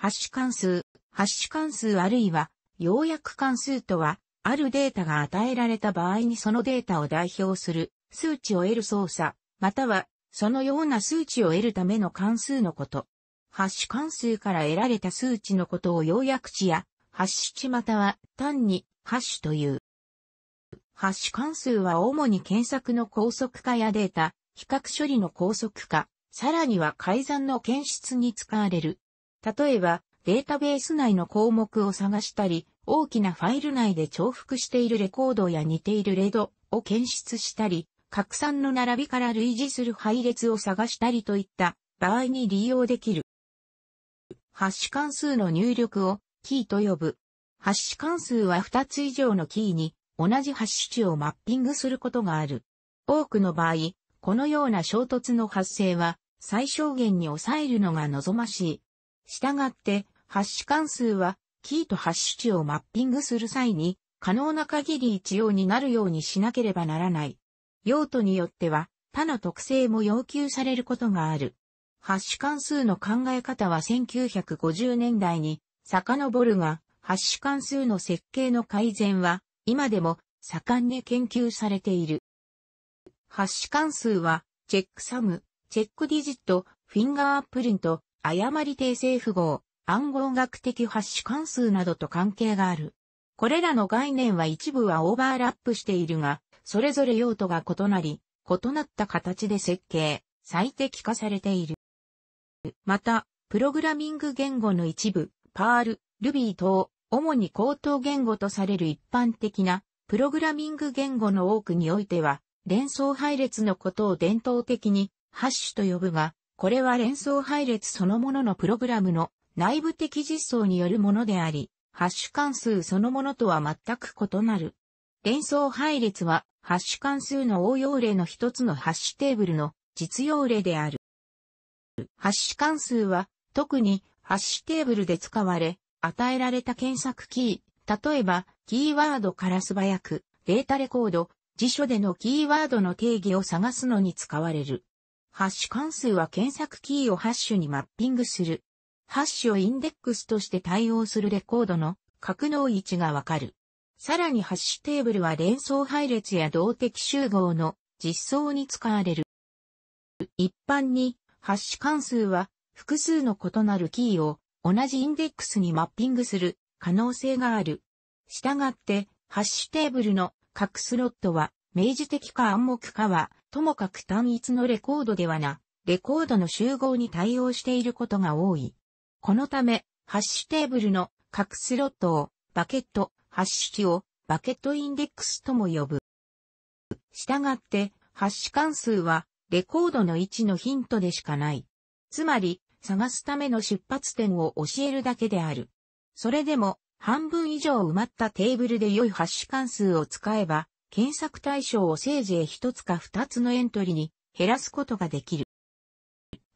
ハッシュ関数、ハッシュ関数あるいは、要約関数とは、あるデータが与えられた場合にそのデータを代表する数値を得る操作、または、そのような数値を得るための関数のこと。ハッシュ関数から得られた数値のことを要約値や、ハッシュ値または単にハッシュという。ハッシュ関数は主に検索の高速化やデータ、比較処理の高速化、さらには改ざんの検出に使われる。例えば、データベース内の項目を探したり、大きなファイル内で重複しているレコードや似ているレドを検出したり、拡散の並びから類似する配列を探したりといった場合に利用できる。ハッシュ関数の入力をキーと呼ぶ。ハッシュ関数は2つ以上のキーに同じハッシュ値をマッピングすることがある。多くの場合、このような衝突の発生は最小限に抑えるのが望ましい。従って、ハッシュ関数は、キーとハッシュ値をマッピングする際に、可能な限り一様になるようにしなければならない。用途によっては、他の特性も要求されることがある。ハッシュ関数の考え方は1950年代に遡るが、ハッシュ関数の設計の改善は、今でも盛んに研究されている。ハッシュ関数は、チェックサム、チェックディジット、フィンガープリント、誤り訂正符号、暗号学的発ュ関数などと関係がある。これらの概念は一部はオーバーラップしているが、それぞれ用途が異なり、異なった形で設計、最適化されている。また、プログラミング言語の一部、パール、ルビー等、主に口頭言語とされる一般的な、プログラミング言語の多くにおいては、連想配列のことを伝統的に、ハッシュと呼ぶが、これは連想配列そのもののプログラムの内部的実装によるものであり、ハッシュ関数そのものとは全く異なる。連想配列は、ハッシュ関数の応用例の一つのハッシュテーブルの実用例である。ハッシュ関数は、特にハッシュテーブルで使われ、与えられた検索キー、例えば、キーワードから素早く、データレコード、辞書でのキーワードの定義を探すのに使われる。ハッシュ関数は検索キーをハッシュにマッピングする。ハッシュをインデックスとして対応するレコードの格納位置がわかる。さらにハッシュテーブルは連想配列や動的集合の実装に使われる。一般に、ハッシュ関数は複数の異なるキーを同じインデックスにマッピングする可能性がある。したがって、ハッシュテーブルの各スロットは明示的か暗黙かはともかく単一のレコードではな、レコードの集合に対応していることが多い。このため、ハッシュテーブルの各スロットをバケット、ハッシュ値をバケットインデックスとも呼ぶ。したがって、ハッシュ関数はレコードの位置のヒントでしかない。つまり、探すための出発点を教えるだけである。それでも、半分以上埋まったテーブルで良いハッシュ関数を使えば、検索対象をせいぜい一つか二つのエントリーに減らすことができる。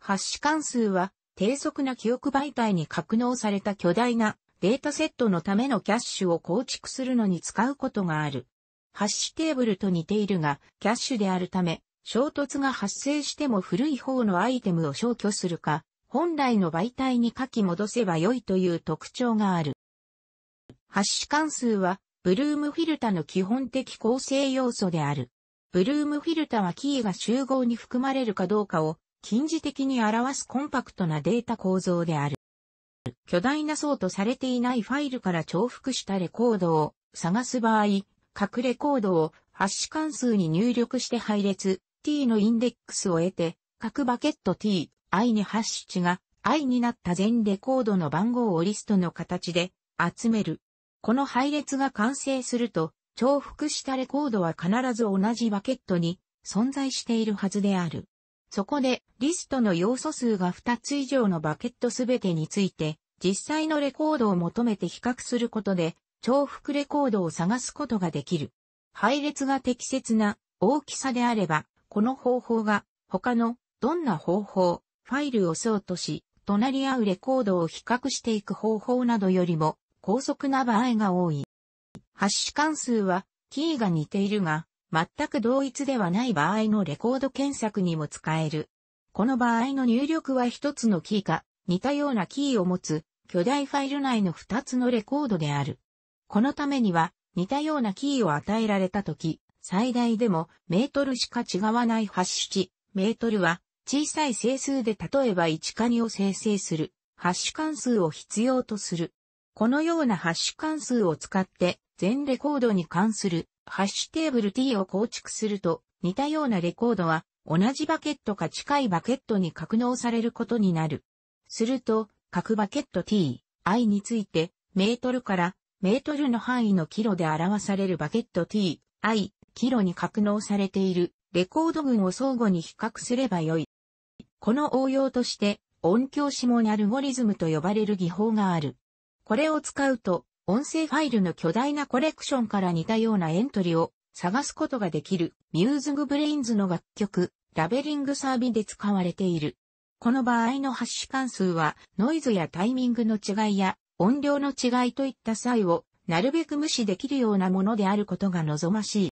ハッシュ関数は低速な記憶媒体に格納された巨大なデータセットのためのキャッシュを構築するのに使うことがある。ハッシュテーブルと似ているが、キャッシュであるため、衝突が発生しても古い方のアイテムを消去するか、本来の媒体に書き戻せば良いという特徴がある。ハッシュ関数はブルームフィルタの基本的構成要素である。ブルームフィルタはキーが集合に含まれるかどうかを近似的に表すコンパクトなデータ構造である。巨大な層とされていないファイルから重複したレコードを探す場合、各レコードをハッシュ関数に入力して配列 t のインデックスを得て、各バケット t、i にハッシュ値が i になった全レコードの番号をリストの形で集めるこの配列が完成すると、重複したレコードは必ず同じバケットに存在しているはずである。そこで、リストの要素数が2つ以上のバケットすべてについて、実際のレコードを求めて比較することで、重複レコードを探すことができる。配列が適切な大きさであれば、この方法が他のどんな方法、ファイルをソートし、隣り合うレコードを比較していく方法などよりも高速な場合が多い。ハッシュ関数は、キーが似ているが、全く同一ではない場合のレコード検索にも使える。この場合の入力は一つのキーか、似たようなキーを持つ、巨大ファイル内の二つのレコードである。このためには、似たようなキーを与えられたとき、最大でもメートルしか違わないハッシュ値。メートルは小さい整数で例えば1カニを生成するハッシュ関数を必要とする。このようなハッシュ関数を使って全レコードに関するハッシュテーブル t を構築すると似たようなレコードは同じバケットか近いバケットに格納されることになる。すると各バケット t、i についてメートルからメートルの範囲のキロで表されるバケット t、i、キロに格納されているレコード群を相互に比較すればよい。この応用として音響シもンアルゴリズムと呼ばれる技法がある。これを使うと、音声ファイルの巨大なコレクションから似たようなエントリーを探すことができる、ミューズグブレインズの楽曲、ラベリングサービで使われている。この場合のハッシュ関数は、ノイズやタイミングの違いや、音量の違いといった際を、なるべく無視できるようなものであることが望ましい。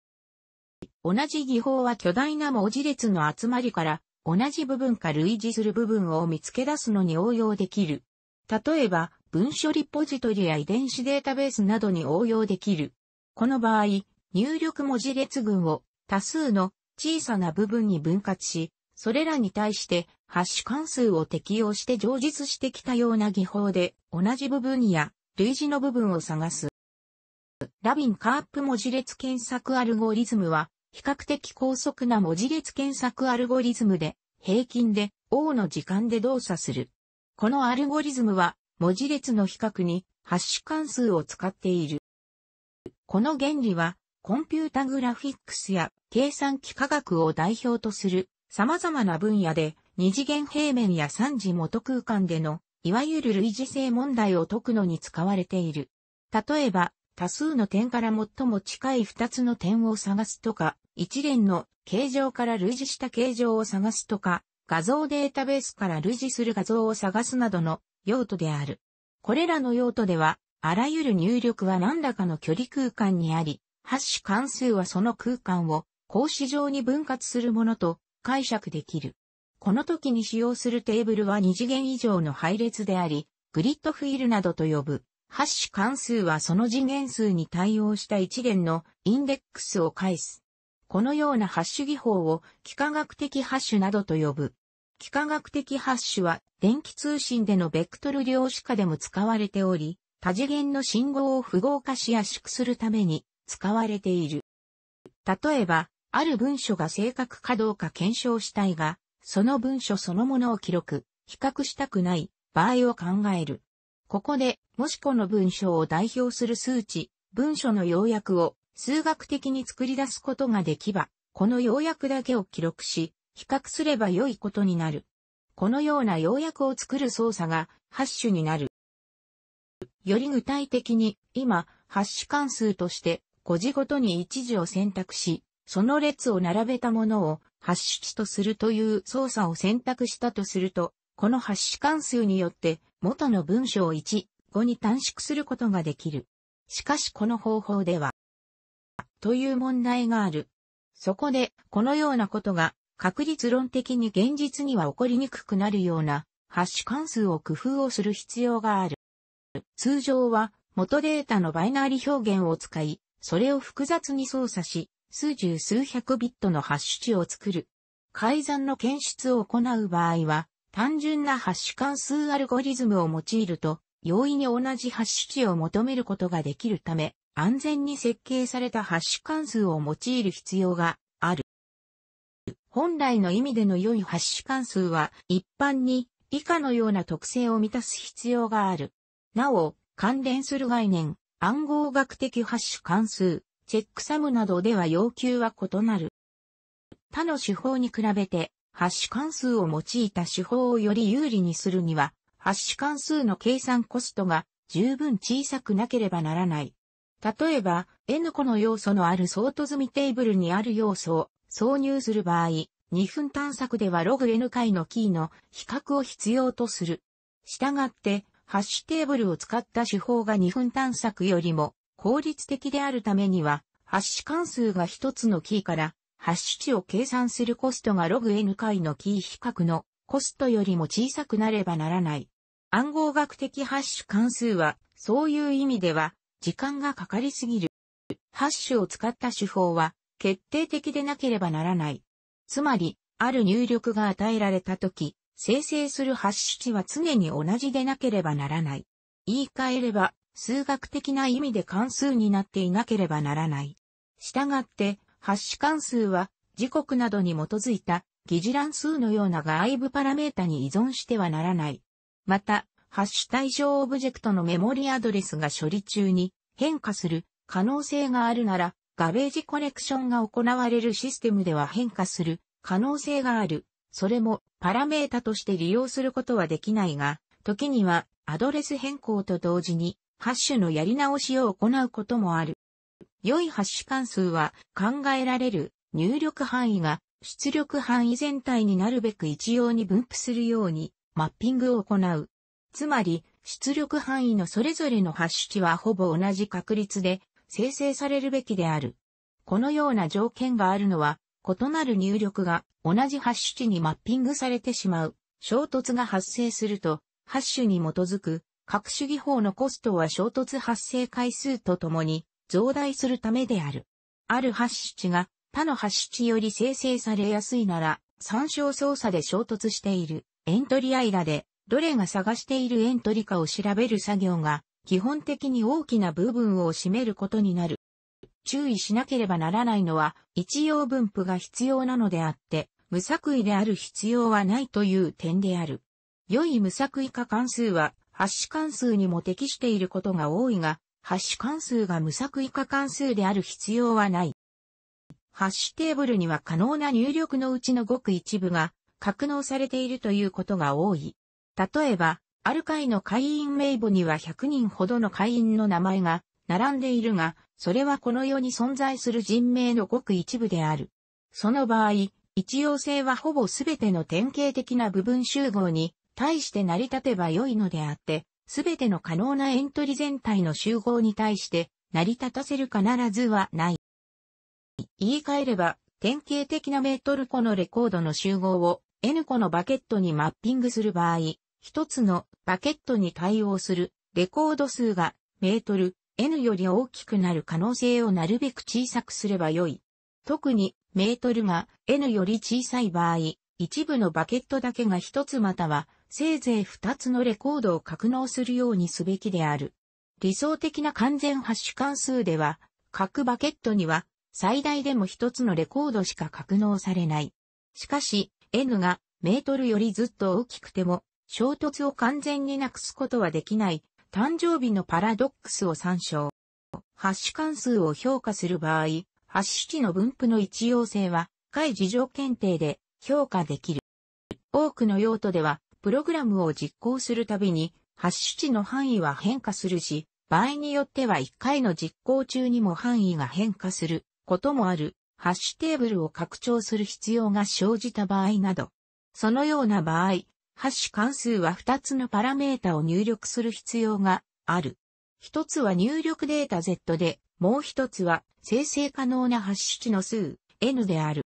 同じ技法は巨大な文字列の集まりから、同じ部分か類似する部分を見つけ出すのに応用できる。例えば、文書リポジトリや遺伝子データベースなどに応用できる。この場合、入力文字列群を多数の小さな部分に分割し、それらに対してハッシュ関数を適用して上述してきたような技法で同じ部分や類似の部分を探す。ラビンカープ文字列検索アルゴリズムは比較的高速な文字列検索アルゴリズムで平均で O の時間で動作する。このアルゴリズムは文字列の比較にハッシュ関数を使っている。この原理は、コンピュータグラフィックスや計算機科学を代表とする様々な分野で、二次元平面や三次元空間での、いわゆる類似性問題を解くのに使われている。例えば、多数の点から最も近い二つの点を探すとか、一連の形状から類似した形状を探すとか、画像データベースから類似する画像を探すなどの用途である。これらの用途では、あらゆる入力は何らかの距離空間にあり、ハッシュ関数はその空間を格子状に分割するものと解釈できる。この時に使用するテーブルは2次元以上の配列であり、グリッドフィールなどと呼ぶ。ハッシュ関数はその次元数に対応した1元のインデックスを返す。このようなハッシュ技法を幾何学的ハッシュなどと呼ぶ。幾何学的ハッシュは電気通信でのベクトル量子化でも使われており、多次元の信号を符号化し圧縮するために使われている。例えば、ある文書が正確かどうか検証したいが、その文書そのものを記録、比較したくない場合を考える。ここで、もしこの文章を代表する数値、文書の要約を数学的に作り出すことができば、この要約だけを記録し、比較すれば良いことになる。このような要約を作る操作がハッシュになる。より具体的に、今、ハッシュ関数として、5字ごとに1字を選択し、その列を並べたものをハッシュ値とするという操作を選択したとすると、このハッシュ関数によって元の文章を1、5に短縮することができる。しかしこの方法では、という問題がある。そこで、このようなことが確率論的に現実には起こりにくくなるようなハッシュ関数を工夫をする必要がある。通常は元データのバイナリ表現を使い、それを複雑に操作し、数十数百ビットのハッシュ値を作る。改ざんの検出を行う場合は、単純なハッシュ関数アルゴリズムを用いると、容易に同じハッシュ値を求めることができるため、安全に設計されたハッシュ関数を用いる必要が本来の意味での良いハッシュ関数は一般に以下のような特性を満たす必要がある。なお、関連する概念、暗号学的ハッシュ関数、チェックサムなどでは要求は異なる。他の手法に比べて、ハッシュ関数を用いた手法をより有利にするには、ハッシュ関数の計算コストが十分小さくなければならない。例えば、N 個の要素のあるソート済みテーブルにある要素を挿入する場合、2分探索ではログ N 回のキーの比較を必要とする。したがって、ハッシュテーブルを使った手法が2分探索よりも効率的であるためには、ハッシュ関数が1つのキーから、ハッシュ値を計算するコストがログ N 回のキー比較のコストよりも小さくなればならない。暗号学的ハッシュ関数は、そういう意味では、時間がかかりすぎる。ハッシュを使った手法は、決定的でなければならない。つまり、ある入力が与えられたとき、生成するハッシュ値は常に同じでなければならない。言い換えれば、数学的な意味で関数になっていなければならない。したがって、ハッシュ関数は、時刻などに基づいた、疑似乱数のような外部パラメータに依存してはならない。また、ハッシュ対象オブジェクトのメモリアドレスが処理中に変化する可能性があるなら、ガベージコレクションが行われるシステムでは変化する可能性がある。それもパラメータとして利用することはできないが、時にはアドレス変更と同時にハッシュのやり直しを行うこともある。良いハッシュ関数は考えられる入力範囲が出力範囲全体になるべく一様に分布するようにマッピングを行う。つまり、出力範囲のそれぞれのハッシュ値はほぼ同じ確率で生成されるべきである。このような条件があるのは、異なる入力が同じハッシュ値にマッピングされてしまう。衝突が発生すると、ハッシュに基づく各種技法のコストは衝突発生回数とともに増大するためである。あるハッシュ値が他のハッシュ値より生成されやすいなら、参照操作で衝突しているエントリアイラで、どれが探しているエントリかを調べる作業が基本的に大きな部分を占めることになる。注意しなければならないのは一応分布が必要なのであって、無作為である必要はないという点である。良い無作為化関数は、ハッシュ関数にも適していることが多いが、ハッシュ関数が無作為化関数である必要はない。ハッシュテーブルには可能な入力のうちのごく一部が格納されているということが多い。例えば、あるイの会員名簿には100人ほどの会員の名前が並んでいるが、それはこの世に存在する人名のごく一部である。その場合、一様性はほぼ全ての典型的な部分集合に対して成り立てば良いのであって、全ての可能なエントリー全体の集合に対して成り立たせる必ずはない。言い換えれば、典型的なメートル個のレコードの集合を N 個のバケットにマッピングする場合、一つのバケットに対応するレコード数がメートル N より大きくなる可能性をなるべく小さくすればよい。特にメートルが N より小さい場合、一部のバケットだけが一つまたはせいぜい二つのレコードを格納するようにすべきである。理想的な完全ハッシュ関数では、各バケットには最大でも一つのレコードしか格納されない。しかし、N がメートルよりずっと大きくても衝突を完全になくすことはできない、誕生日のパラドックスを参照。ハッシュ関数を評価する場合、ハッシュ値の分布の一様性は、解事情検定で評価できる。多くの用途では、プログラムを実行するたびに、ハッシュ値の範囲は変化するし、場合によっては1回の実行中にも範囲が変化することもある、ハッシュテーブルを拡張する必要が生じた場合など、そのような場合、ハッシュ関数は2つのパラメータを入力する必要がある。1つは入力データ Z で、もう1つは生成可能なハッシュ値の数 N である。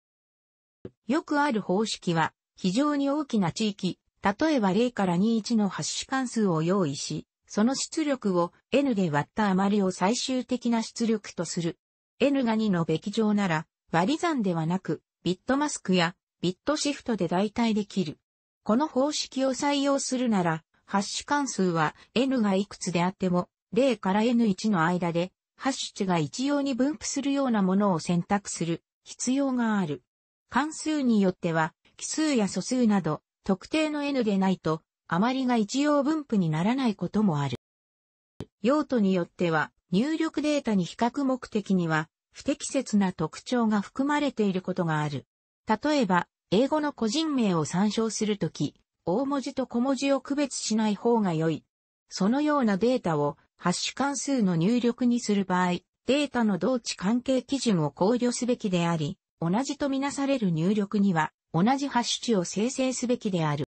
よくある方式は、非常に大きな地域、例えば0から21のハッシュ関数を用意し、その出力を N で割った余りを最終的な出力とする。N が2のべき乗なら割り算ではなく、ビットマスクやビットシフトで代替できる。この方式を採用するなら、ハッシュ関数は n がいくつであっても、0から n1 の間で、ハッシュ値が一様に分布するようなものを選択する必要がある。関数によっては、奇数や素数など、特定の n でないと、余りが一様分布にならないこともある。用途によっては、入力データに比較目的には、不適切な特徴が含まれていることがある。例えば、英語の個人名を参照するとき、大文字と小文字を区別しない方が良い。そのようなデータをハッシュ関数の入力にする場合、データの同値関係基準を考慮すべきであり、同じとみなされる入力には同じハッシュ値を生成すべきである。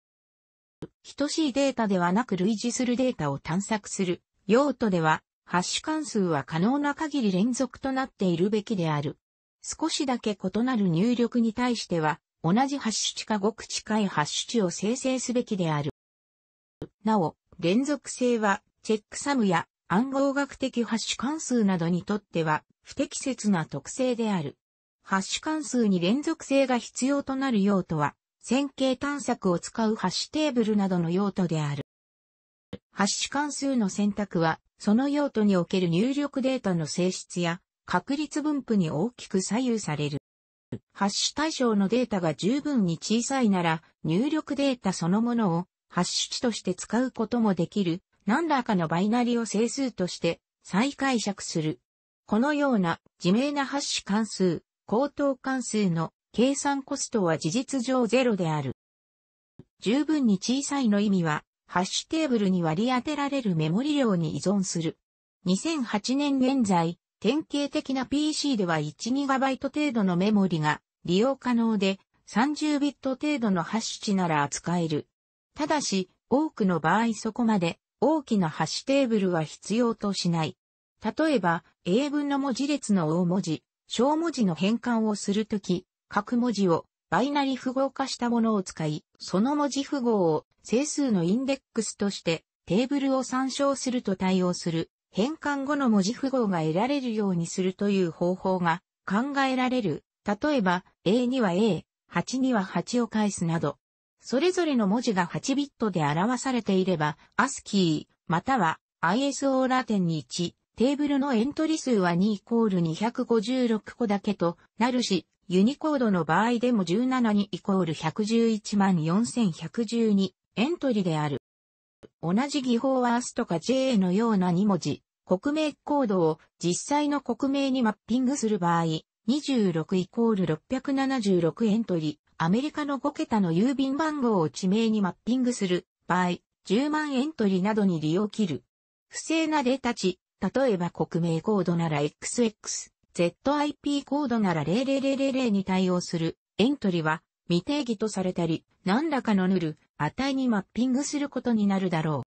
等しいデータではなく類似するデータを探索する用途では、ハッシュ関数は可能な限り連続となっているべきである。少しだけ異なる入力に対しては、同じハッシュ値かごく近いハッシュ値を生成すべきである。なお、連続性は、チェックサムや暗号学的ハッシュ関数などにとっては、不適切な特性である。ハッシュ関数に連続性が必要となる用途は、線形探索を使うハッシュテーブルなどの用途である。ハッシュ関数の選択は、その用途における入力データの性質や、確率分布に大きく左右される。ハッシュ対象のデータが十分に小さいなら、入力データそのものをハッシュ値として使うこともできる、何らかのバイナリを整数として再解釈する。このような自明なハッシュ関数、高等関数の計算コストは事実上ゼロである。十分に小さいの意味は、ハッシュテーブルに割り当てられるメモリ量に依存する。2008年現在、典型的な PC では 1GB 程度のメモリが利用可能で 30bit 程度のハッシュ値なら扱える。ただし、多くの場合そこまで大きなハッシュテーブルは必要としない。例えば、英文の文字列の大文字、小文字の変換をするとき、各文字をバイナリ符号化したものを使い、その文字符号を整数のインデックスとしてテーブルを参照すると対応する変換後の文字符号が得られるようにするという方法が考えられる。例えば、A には A、8には8を返すなど、それぞれの文字が8ビットで表されていれば、ASCII、または ISO ラテンに1、テーブルのエントリー数は2イコール256個だけとなるし、ユニコードの場合でも17にイコール111万4112エントリーである。同じ技法はアスとか JA のような2文字、国名コードを実際の国名にマッピングする場合、26イコール676エントリー、アメリカの5桁の郵便番号を地名にマッピングする場合、10万エントリーなどに利用切る。不正なデータ値、例えば国名コードなら XX、ZIP コードなら00000に対応するエントリは未定義とされたり、何らかのヌル値にマッピングすることになるだろ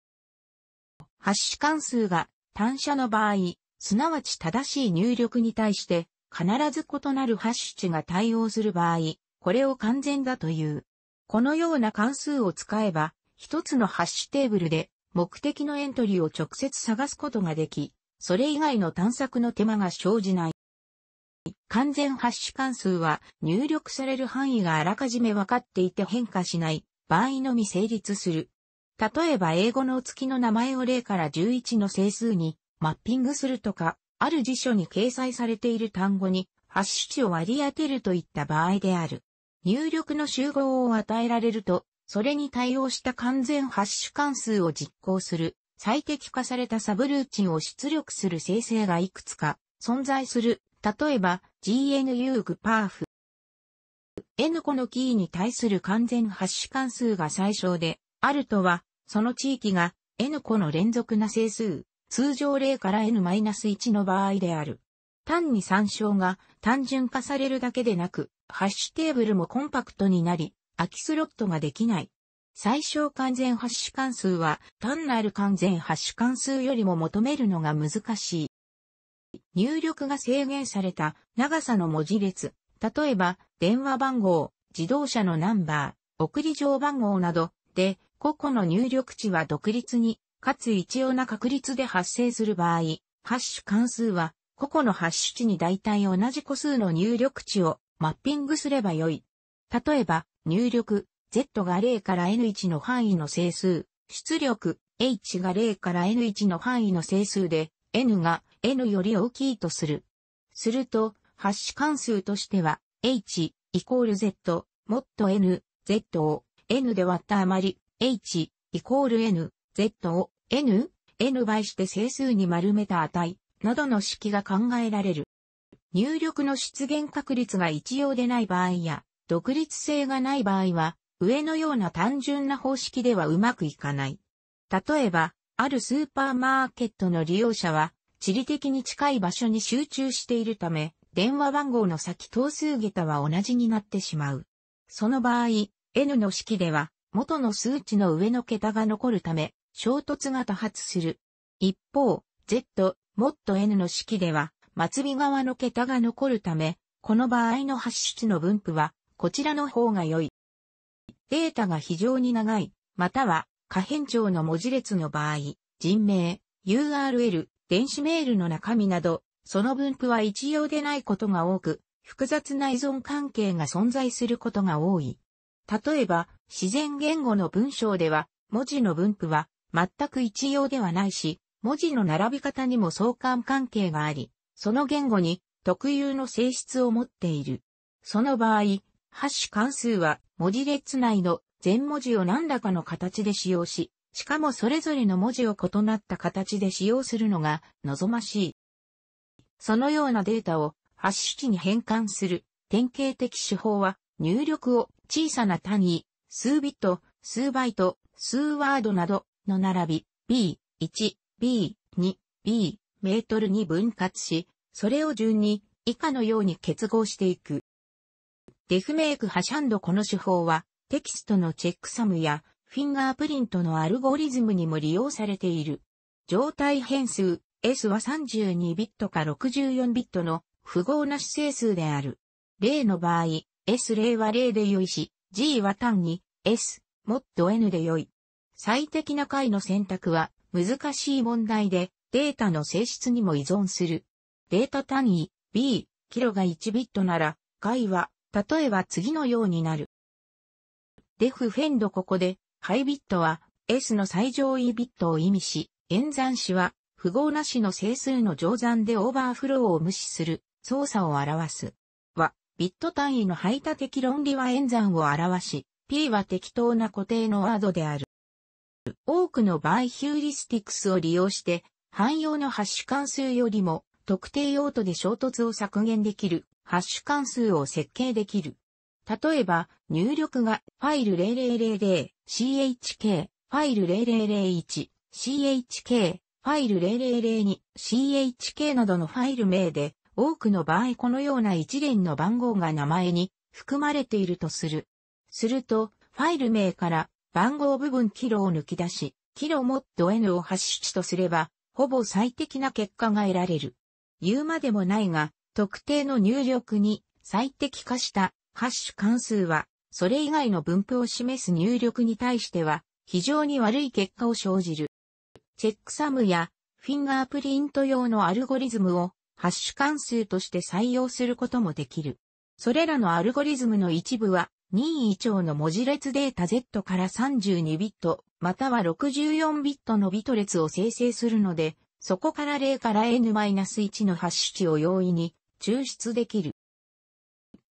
う。ハッシュ関数が単車の場合、すなわち正しい入力に対して、必ず異なるハッシュ値が対応する場合、これを完全だという。このような関数を使えば、一つのハッシュテーブルで目的のエントリーを直接探すことができ、それ以外の探索の手間が生じない。完全ハッシュ関数は入力される範囲があらかじめ分かっていて変化しない場合のみ成立する。例えば英語の月の名前を0から11の整数にマッピングするとか、ある辞書に掲載されている単語にハッシュ値を割り当てるといった場合である。入力の集合を与えられると、それに対応した完全ハッシュ関数を実行する最適化されたサブルーチンを出力する生成がいくつか存在する例えば GNU グパーフ。N 個のキーに対する完全ハッシュ関数が最小で、あるとは、その地域が N 個の連続な整数、通常例から N-1 の場合である。単に参照が単純化されるだけでなく、ハッシュテーブルもコンパクトになり、空きスロットができない。最小完全ハッシュ関数は単なる完全ハッシュ関数よりも求めるのが難しい。入力が制限された長さの文字列、例えば電話番号、自動車のナンバー、送り状番号などで個々の入力値は独立に、かつ一様な確率で発生する場合、ハッシュ関数は個々のハッシュ値に大体同じ個数の入力値をマッピングすればよい。例えば、入力 z が0から n1 の範囲の整数、出力 h が0から n1 の範囲の整数で、n が n より大きいとする。すると、ハッシュ関数としては、h イコール z、もっと n、z を n で割った余り、h イコール n、z を n、n 倍して整数に丸めた値、などの式が考えられる。入力の出現確率が一様でない場合や、独立性がない場合は、上のような単純な方式ではうまくいかない。例えば、あるスーパーマーケットの利用者は、地理的に近い場所に集中しているため、電話番号の先等数桁は同じになってしまう。その場合、N の式では、元の数値の上の桁が残るため、衝突が多発する。一方、Z、もっと N の式では、末尾側の桁が残るため、この場合の発出の分布は、こちらの方が良い。データが非常に長い、または、可変長の文字列の場合、人名、URL、電子メールの中身など、その分布は一様でないことが多く、複雑な依存関係が存在することが多い。例えば、自然言語の文章では、文字の分布は全く一様ではないし、文字の並び方にも相関関係があり、その言語に特有の性質を持っている。その場合、ハッシュ関数は文字列内の全文字を何らかの形で使用し、しかもそれぞれの文字を異なった形で使用するのが望ましい。そのようなデータをハッシュ値に変換する典型的手法は入力を小さな単位、数ビット、数バイト、数ワードなどの並び B1、B2、B メートルに分割し、それを順に以下のように結合していく。デフメイクハシャンドこの手法はテキストのチェックサムやフィンガープリントのアルゴリズムにも利用されている。状態変数 S は32ビットか64ビットの符号な指整数である。例の場合、S0 は0で良いし、G は単に S、もっと N で良い。最適な解の選択は難しい問題でデータの性質にも依存する。データ単位 B、キロが1ビットなら、解は、例えば次のようになる。デフフェンドここでハイビットは S の最上位ビットを意味し、演算子は符号なしの整数の乗算でオーバーフローを無視する操作を表す。は、ビット単位の排他的論理は演算を表し、P は適当な固定のワードである。多くの場合ヒューリスティクスを利用して、汎用のハッシュ関数よりも特定用途で衝突を削減できるハッシュ関数を設計できる。例えば、入力がファイル 0000CHK、ファイル 0001CHK、ファイル 0002CHK などのファイル名で、多くの場合このような一連の番号が名前に含まれているとする。すると、ファイル名から番号部分キロを抜き出し、キロモッド N を発出シとすれば、ほぼ最適な結果が得られる。言うまでもないが、特定の入力に最適化したハッシュ関数は、それ以外の分布を示す入力に対しては、非常に悪い結果を生じる。チェックサムや、フィンガープリント用のアルゴリズムを、ハッシュ関数として採用することもできる。それらのアルゴリズムの一部は、任意長の文字列データ Z から32ビット、または64ビットのビト列を生成するので、そこから0から n-1 のハッシュ値を容易に抽出できる。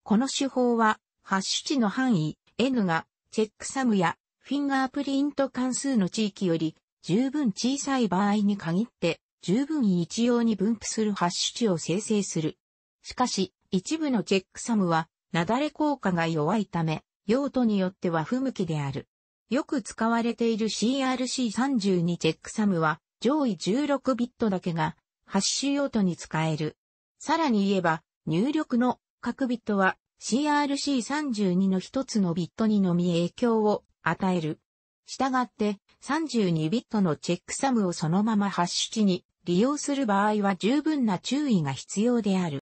この手法は、ハッシュ値の範囲 N が、チェックサムやフィンガープリント関数の地域より十分小さい場合に限って十分一様に分布するハッシュ値を生成する。しかし、一部のチェックサムは、なだれ効果が弱いため、用途によっては不向きである。よく使われている CRC32 チェックサムは、上位16ビットだけが、ハッシュ用途に使える。さらに言えば、入力の各ビットは CRC32 の一つのビットにのみ影響を与える。したがって32ビットのチェックサムをそのままハッシュ値に利用する場合は十分な注意が必要である。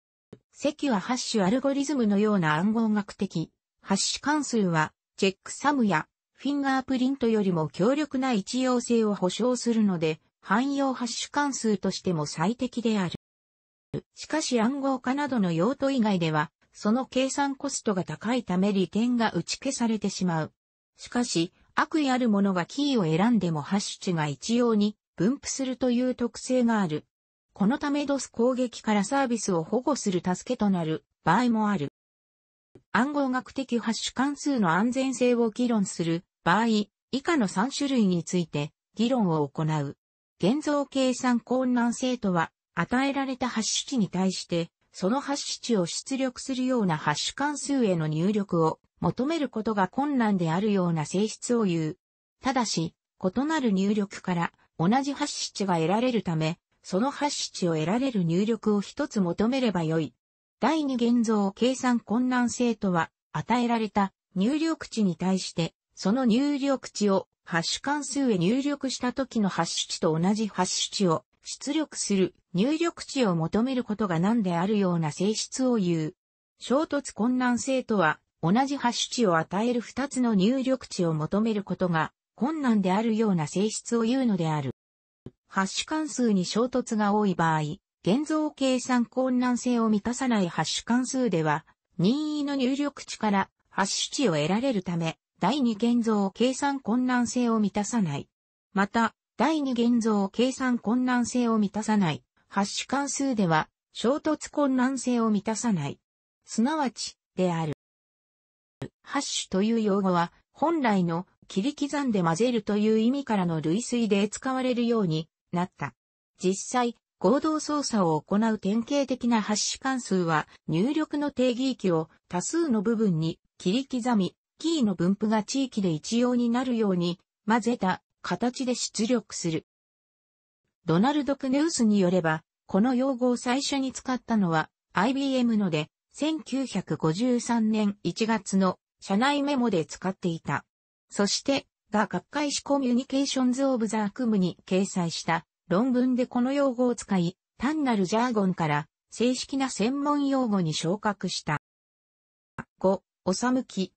セキハッシュアルゴリズムのような暗号学的、ハッシュ関数はチェックサムやフィンガープリントよりも強力な一様性を保証するので、汎用ハッシュ関数としても最適である。しかし暗号化などの用途以外では、その計算コストが高いため利点が打ち消されてしまう。しかし、悪意ある者がキーを選んでもハッシュ値が一様に分布するという特性がある。このためドス攻撃からサービスを保護する助けとなる場合もある。暗号学的ハッシュ関数の安全性を議論する場合、以下の3種類について議論を行う。現像計算困難性とは、与えられたハッシュ値に対して、そのハッシュ値を出力するようなハッシュ関数への入力を求めることが困難であるような性質を言う。ただし、異なる入力から同じハッシュ値が得られるため、そのハッシュ値を得られる入力を一つ求めればよい。第二現像計算困難性とは、与えられた入力値に対して、その入力値をハッシュ関数へ入力した時のハッシュ値と同じハッシュ値を出力する入力値を求めることが何であるような性質を言う。衝突困難性とは、同じハッシュ値を与える2つの入力値を求めることが困難であるような性質を言うのである。ハッシュ関数に衝突が多い場合、現像計算困難性を満たさないハッシュ関数では、任意の入力値からハッシュ値を得られるため、第二現像計算困難性を満たさない。また、第二現像計算困難性を満たさない。ハッシュ関数では、衝突困難性を満たさない。すなわち、である。ハッシュという用語は、本来の切り刻んで混ぜるという意味からの類推で使われるようになった。実際、合同操作を行う典型的なハッシュ関数は、入力の定義域を多数の部分に切り刻み、キーの分布が地域で一様になるように混ぜた形で出力する。ドナルド・クネウスによれば、この用語を最初に使ったのは IBM ので1953年1月の社内メモで使っていた。そして、が学会誌コミュニケーションズ・オブ・ザ・クムに掲載した論文でこの用語を使い、単なるジャーゴンから正式な専門用語に昇格した。5、おさむき、